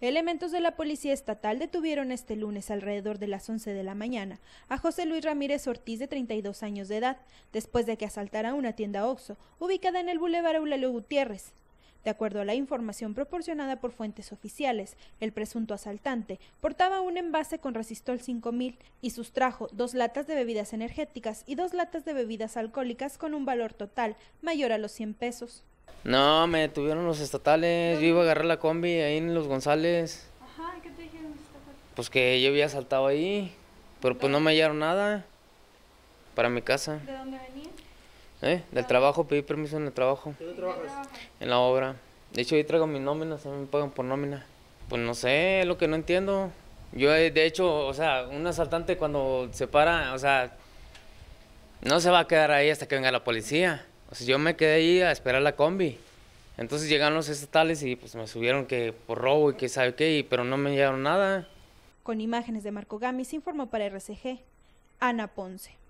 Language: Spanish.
Elementos de la Policía Estatal detuvieron este lunes alrededor de las 11 de la mañana a José Luis Ramírez Ortiz de 32 años de edad, después de que asaltara una tienda OXO ubicada en el Boulevard Eulalio Gutiérrez. De acuerdo a la información proporcionada por fuentes oficiales, el presunto asaltante portaba un envase con resistol 5000 y sustrajo dos latas de bebidas energéticas y dos latas de bebidas alcohólicas con un valor total mayor a los 100 pesos. No, me detuvieron los estatales. Yo iba a agarrar la combi ahí en los González. Ajá, ¿qué te dijeron los estatales? Pues que yo había saltado ahí, pero pues no me hallaron nada para mi casa. ¿De dónde venía? ¿Eh? Del ah. trabajo, pedí permiso en el trabajo. ¿Dónde trabajas? En la obra. De hecho, ahí traigo mi nómina, también me pagan por nómina. Pues no sé, lo que no entiendo. Yo, eh, de hecho, o sea, un asaltante cuando se para, o sea, no se va a quedar ahí hasta que venga la policía. O sea, yo me quedé ahí a esperar la combi. Entonces llegaron los estatales y pues me subieron que por robo y que sabe qué, pero no me llegaron nada. Con imágenes de Marco se informó para RCG, Ana Ponce.